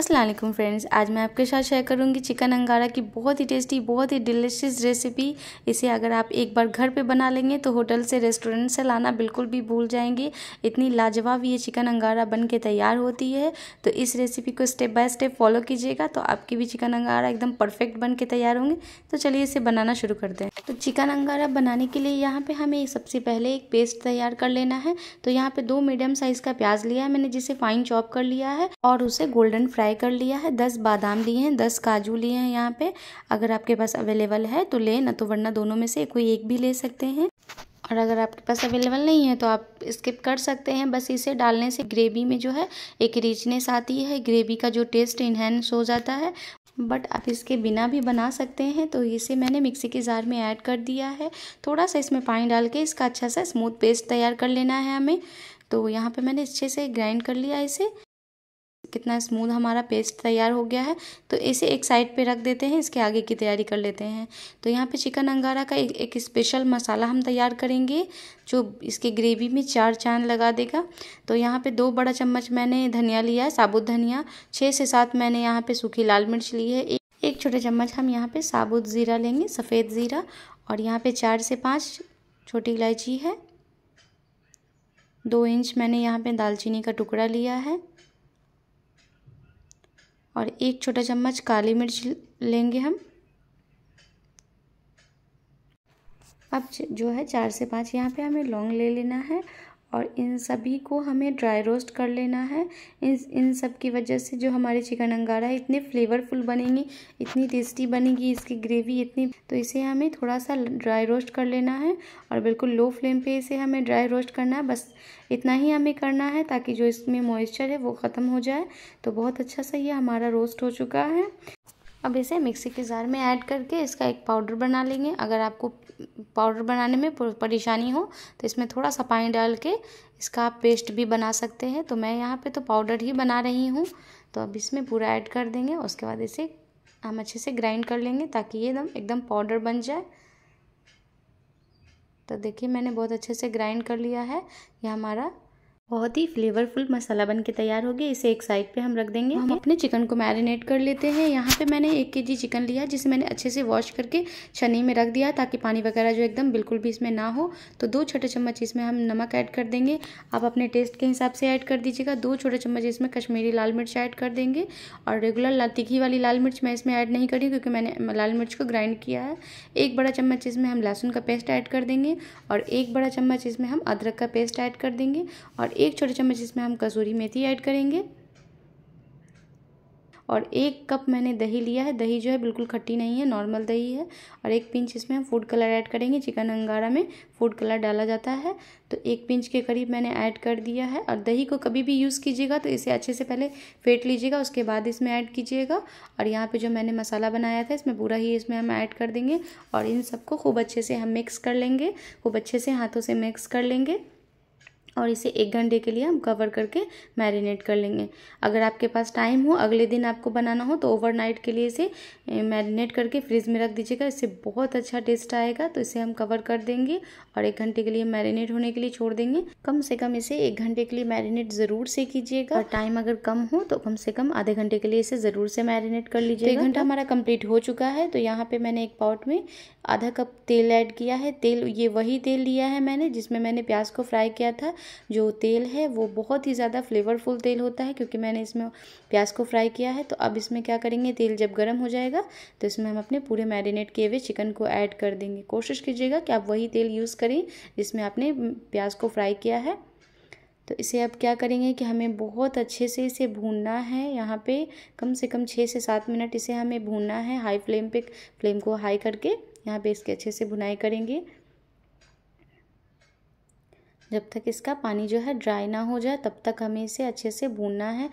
Aslam friends आज मैं आपके साथ शेयर करूंगी चिकन अंगारा की बहुत ही टेस्टी बहुत ही डिलीशियस रेसिपी इसे अगर आप एक बार घर पे बना लेंगे तो होटल से रेस्टोरेंट से लाना बिल्कुल भी भूल जाएंगे इतनी लाजवाब ये चिकन अंगारा बन के तैयार होती है तो इस रेसिपी को स्टेप बाय स्टेप फॉलो कीजिएगा तो आपकी भी चिकन अंगारा एकदम परफेक्ट बन के तैयार होंगे तो चलिए इसे बनाना शुरू करते हैं तो चिकन अंगारा बनाने के लिए यहाँ पर हमें सबसे पहले एक पेस्ट तैयार कर लेना है तो यहाँ पर दो मीडियम साइज़ का प्याज लिया है मैंने जिसे फाइन चॉप कर लिया है और उसे गोल्डन फ्राई फ्राई कर लिया है दस बादाम लिए हैं दस काजू लिए हैं यहाँ पे अगर आपके पास अवेलेबल है तो ले ना तो वरना दोनों में से कोई एक भी ले सकते हैं और अगर आपके पास अवेलेबल नहीं है तो आप स्किप कर सकते हैं बस इसे डालने से ग्रेवी में जो है एक रिचनेस आती है ग्रेवी का जो टेस्ट इन्हेंस हो जाता है बट आप इसके बिना भी बना सकते हैं तो इसे मैंने मिक्सी के जार में ऐड कर दिया है थोड़ा सा इसमें पानी डाल के इसका अच्छा सा स्मूथ पेस्ट तैयार कर लेना है हमें तो यहाँ पे मैंने अच्छे से ग्राइंड कर लिया इसे कितना स्मूथ हमारा पेस्ट तैयार हो गया है तो इसे एक साइड पे रख देते हैं इसके आगे की तैयारी कर लेते हैं तो यहाँ पे चिकन अंगारा का एक, एक स्पेशल मसाला हम तैयार करेंगे जो इसके ग्रेवी में चार चांद लगा देगा तो यहाँ पे दो बड़ा चम्मच मैंने धनिया लिया है साबुत धनिया छः से सात मैंने यहाँ पर सूखी लाल मिर्च ली है एक एक छोटे चम्मच हम यहाँ पर साबुत ज़ीरा लेंगे सफ़ेद ज़ीरा और यहाँ पर चार से पाँच छोटी इलायची है दो इंच मैंने यहाँ पे दालचीनी का टुकड़ा लिया है और एक छोटा चम्मच काली मिर्च लेंगे हम अब जो है चार से पाँच यहाँ पे हमें लौंग ले लेना है और इन सभी को हमें ड्राई रोस्ट कर लेना है इन इन सब की वजह से जो हमारे चिकन अंगारा है इतने फ्लेवरफुल बनेंगे इतनी टेस्टी बनेगी इसकी ग्रेवी इतनी तो इसे हमें थोड़ा सा ड्राई रोस्ट कर लेना है और बिल्कुल लो फ्लेम पे इसे हमें ड्राई रोस्ट करना है बस इतना ही हमें करना है ताकि जो इसमें मॉइस्चर है वो ख़त्म हो जाए तो बहुत अच्छा सा ये हमारा रोस्ट हो चुका है अब इसे मिक्सी के जार में ऐड करके इसका एक पाउडर बना लेंगे अगर आपको पाउडर बनाने में परेशानी हो तो इसमें थोड़ा सा पानी डाल के इसका आप पेस्ट भी बना सकते हैं तो मैं यहाँ पे तो पाउडर ही बना रही हूँ तो अब इसमें पूरा ऐड कर देंगे उसके बाद इसे हम अच्छे से ग्राइंड कर लेंगे ताकि ये एकदम एकदम पाउडर बन जाए तो देखिए मैंने बहुत अच्छे से ग्राइंड कर लिया है यह हमारा बहुत ही फ्लेवरफुल मसाला बन के तैयार हो गया इसे एक साइड पे हम रख देंगे हम अपने चिकन को मैरिनेट कर लेते हैं यहाँ पे मैंने एक के जी चिकन लिया जिसे मैंने अच्छे से वॉश करके छनी में रख दिया ताकि पानी वगैरह जो एकदम बिल्कुल भी इसमें ना हो तो दो छोटे चम्मच इसमें हम नमक ऐड कर देंगे आप अपने टेस्ट के हिसाब से ऐड कर दीजिएगा दो छोटे चम्मच इसमें कश्मीरी लाल मिर्च ऐड कर देंगे और रेगुलर तीखी वाली लाल मिर्च मैं इसमें ऐड नहीं करी क्योंकि मैंने लाल मिर्च को ग्राइंड किया है एक बड़ा चम्मच इसमें हम लहसुन का पेस्ट ऐड कर देंगे और एक बड़ा चम्मच इसमें हम अदरक का पेस्ट ऐड कर देंगे और एक छोटे चम्मच इसमें हम कसूरी मेथी ऐड करेंगे और एक कप मैंने दही लिया है दही जो है बिल्कुल खट्टी नहीं है नॉर्मल दही है और एक पिंच इसमें हम फूड कलर ऐड करेंगे चिकन अंगारा में फूड कलर डाला जाता है तो एक पिंच के करीब मैंने ऐड कर दिया है और दही को कभी भी यूज़ कीजिएगा तो इसे अच्छे से पहले फेंट लीजिएगा उसके बाद इसमें ऐड कीजिएगा और यहाँ पर जो मैंने मसाला बनाया था इसमें पूरा ही इसमें हम ऐड कर देंगे और इन सबको खूब अच्छे से हम मिक्स कर लेंगे खूब अच्छे से हाथों से मिक्स कर लेंगे और इसे एक घंटे के लिए हम कवर करके मैरिनेट कर लेंगे अगर आपके पास टाइम हो अगले दिन आपको बनाना हो तो ओवरनाइट के लिए इसे मैरिनेट करके फ्रिज में रख दीजिएगा इससे बहुत अच्छा टेस्ट आएगा तो इसे हम कवर कर देंगे और एक घंटे के लिए मैरिनेट होने के लिए छोड़ देंगे कम से कम इसे एक घंटे के लिए मैरिनेट ज़रूर से कीजिएगा और टाइम अगर कम हो तो कम से कम आधे घंटे के लिए इसे ज़रूर से मैरिनेट कर लीजिए तो एक घंटा हमारा कम्प्लीट हो चुका है तो यहाँ पर मैंने एक पॉट में आधा कप तेल ऐड किया है तेल ये वही तेल लिया है मैंने जिसमें मैंने प्याज को फ्राई किया था जो तेल है वो बहुत ही ज़्यादा फ्लेवरफुल तेल होता है क्योंकि मैंने इसमें प्याज को फ्राई किया है तो अब इसमें क्या करेंगे तेल जब गर्म हो जाएगा तो इसमें हम अपने पूरे मैरिनेट किए हुए चिकन को ऐड कर देंगे कोशिश कीजिएगा कि आप वही तेल यूज़ करें जिसमें आपने प्याज को फ्राई किया है तो इसे अब क्या करेंगे कि हमें बहुत अच्छे से इसे भूनना है यहाँ पे कम से कम छः से सात मिनट इसे हमें भूनना है हाई फ्लेम पे फ्लेम को हाई करके यहाँ पे इसके अच्छे से भुनाई करेंगे जब तक इसका पानी जो है ड्राई ना हो जाए तब तक हमें इसे अच्छे से भूनना है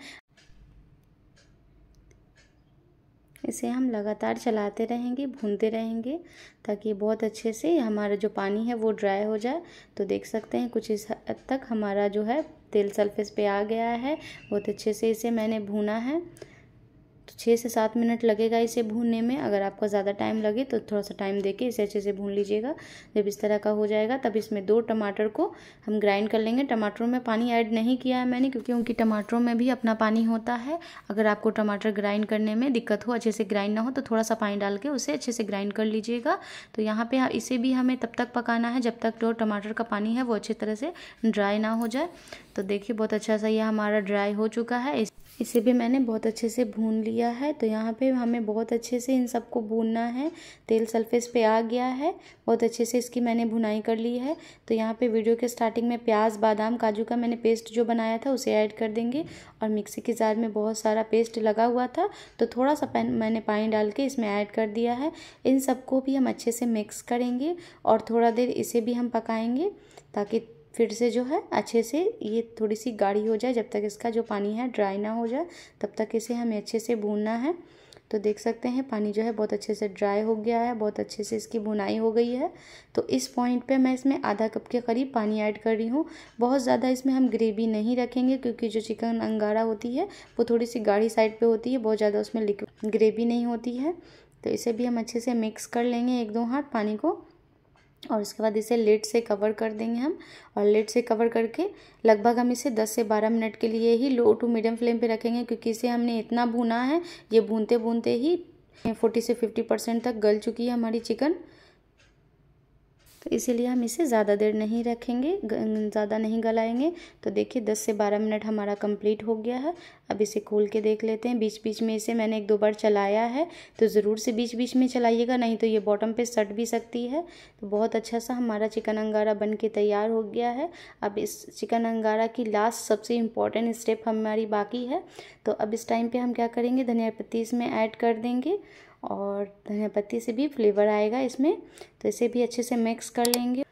इसे हम लगातार चलाते रहेंगे भूनते रहेंगे ताकि बहुत अच्छे से हमारा जो पानी है वो ड्राई हो जाए तो देख सकते हैं कुछ इस हद तक हमारा जो है तेल सरफेस पे आ गया है बहुत अच्छे से इसे मैंने भूना है छः से सात मिनट लगेगा इसे भूनने में अगर आपका ज़्यादा टाइम लगे तो थोड़ा सा टाइम देके इसे अच्छे से भून लीजिएगा जब इस तरह का हो जाएगा तब इसमें दो टमाटर को हम ग्राइंड कर लेंगे टमाटरों में पानी ऐड नहीं किया है मैंने क्योंकि उनकी टमाटरों में भी अपना पानी होता है अगर आपको टमाटर ग्राइंड करने में दिक्कत हो अच्छे से ग्राइंड ना हो तो थोड़ा सा पानी डाल के उसे अच्छे से ग्राइंड कर लीजिएगा तो यहाँ पर हाँ, इसे भी हमें तब तक पकाना है जब तक जो टमाटर का पानी है वो अच्छी तरह से ड्राई ना हो जाए तो देखिए बहुत अच्छा सा ये हमारा ड्राई हो चुका है इसे भी मैंने बहुत अच्छे से भून लिया गया है तो यहाँ पे हमें बहुत अच्छे से इन सबको भूनना है तेल सल्फेस पे आ गया है बहुत अच्छे से इसकी मैंने भुनाई कर ली है तो यहाँ पे वीडियो के स्टार्टिंग में प्याज बादाम काजू का मैंने पेस्ट जो बनाया था उसे ऐड कर देंगे और मिक्सी के जार में बहुत सारा पेस्ट लगा हुआ था तो थोड़ा सा पैन मैंने पानी डाल के इसमें ऐड कर दिया है इन सबको भी हम अच्छे से मिक्स करेंगे और थोड़ा देर इसे भी हम पकाएँगे ताकि फिर से जो है अच्छे से ये थोड़ी सी गाढ़ी हो जाए जब तक इसका जो पानी है ड्राई ना हो जाए तब तक इसे हमें अच्छे से भूनना है तो देख सकते हैं पानी जो है बहुत अच्छे से ड्राई हो गया है बहुत अच्छे से इसकी भुनाई हो गई है तो इस पॉइंट पे मैं इसमें आधा कप के करीब पानी ऐड कर रही हूँ बहुत ज़्यादा इसमें हम ग्रेवी नहीं रखेंगे क्योंकि जो चिकन अंगारा होती है वो थोड़ी सी गाढ़ी साइड पर होती है बहुत ज़्यादा उसमें ग्रेवी नहीं होती है तो इसे भी हम अच्छे से मिक्स कर लेंगे एक दो हाथ पानी को और उसके बाद इसे लेट से कवर कर देंगे हम और लेट से कवर करके लगभग हम इसे 10 से 12 मिनट के लिए ही लो टू मीडियम फ्लेम पे रखेंगे क्योंकि इसे हमने इतना भुना है ये भूनते भूनते ही 40 से 50 परसेंट तक गल चुकी है हमारी चिकन तो इसीलिए हम इसे ज़्यादा देर नहीं रखेंगे ज़्यादा नहीं गलाएंगे तो देखिए 10 से 12 मिनट हमारा कंप्लीट हो गया है अब इसे खोल के देख लेते हैं बीच बीच में इसे मैंने एक दो बार चलाया है तो ज़रूर से बीच बीच में चलाइएगा नहीं तो ये बॉटम पे सट भी सकती है तो बहुत अच्छा सा हमारा चिकन अंगारा बन के तैयार हो गया है अब इस चिकन अंगारा की लास्ट सबसे इम्पॉर्टेंट स्टेप हमारी बाकी है तो अब इस टाइम पर हम क्या करेंगे धनिया पत्ती इसमें ऐड कर देंगे और धनिया पत्ती से भी फ्लेवर आएगा इसमें तो इसे भी अच्छे से मिक्स कर लेंगे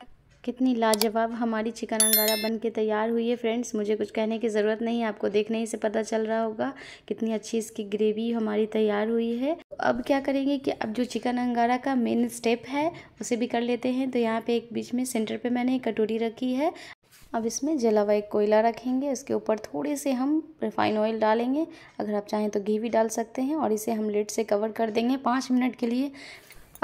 कितनी लाजवाब हमारी चिकन अंगारा बन के तैयार हुई है फ्रेंड्स मुझे कुछ कहने की ज़रूरत नहीं है आपको देखने ही से पता चल रहा होगा कितनी अच्छी इसकी ग्रेवी हमारी तैयार हुई है अब क्या करेंगे कि अब जो चिकन अंगारा का मेन स्टेप है उसे भी कर लेते हैं तो यहाँ पे एक बीच में सेंटर पे मैंने एक कटोरी रखी है अब इसमें जला हुआ एक कोयला रखेंगे इसके ऊपर थोड़े से हम रिफाइन ऑयल डालेंगे अगर आप चाहें तो घी भी डाल सकते हैं और इसे हम लिड से कवर कर देंगे पाँच मिनट के लिए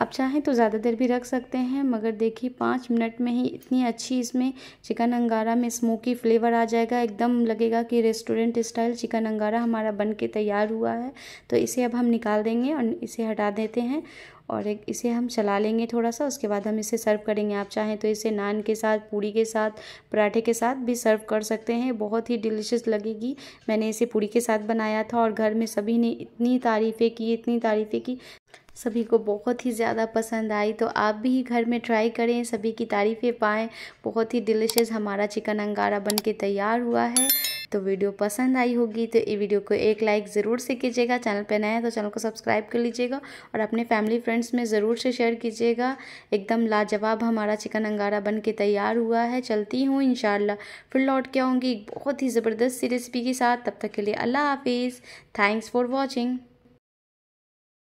आप चाहें तो ज़्यादा देर भी रख सकते हैं मगर देखिए पाँच मिनट में ही इतनी अच्छी इसमें चिकन अंगारा में स्मोकी फ्लेवर आ जाएगा एकदम लगेगा कि रेस्टोरेंट स्टाइल चिकन अंगारा हमारा बन के तैयार हुआ है तो इसे अब हम निकाल देंगे और इसे हटा देते हैं और एक इसे हम चला लेंगे थोड़ा सा उसके बाद हम इसे सर्व करेंगे आप चाहें तो इसे नान के साथ पूड़ी के साथ पराठे के साथ भी सर्व कर सकते हैं बहुत ही डिलीशियस लगेगी मैंने इसे पूड़ी के साथ बनाया था और घर में सभी ने इतनी तारीफ़ें की इतनी तारीफ़ें की सभी को बहुत ही ज़्यादा पसंद आई तो आप भी घर में ट्राई करें सभी की तारीफ़ें पाएँ बहुत ही डिलिशियस हमारा चिकन अंगारा बन के तैयार हुआ है तो वीडियो पसंद आई होगी तो ये वीडियो को एक लाइक ज़रूर से कीजिएगा चैनल पर नया है तो चैनल को सब्सक्राइब कर लीजिएगा और अपने फैमिली फ्रेंड्स में ज़रूर से शेयर कीजिएगा एकदम लाजवाब हमारा चिकन अंगारा बन के तैयार हुआ है चलती हूँ इन फिर लौट के आऊँगी बहुत ही ज़बरदस्त सी रेसिपी के साथ तब तक के लिए अल्लाह हाफिज़ थैंक्स फॉर वॉचिंग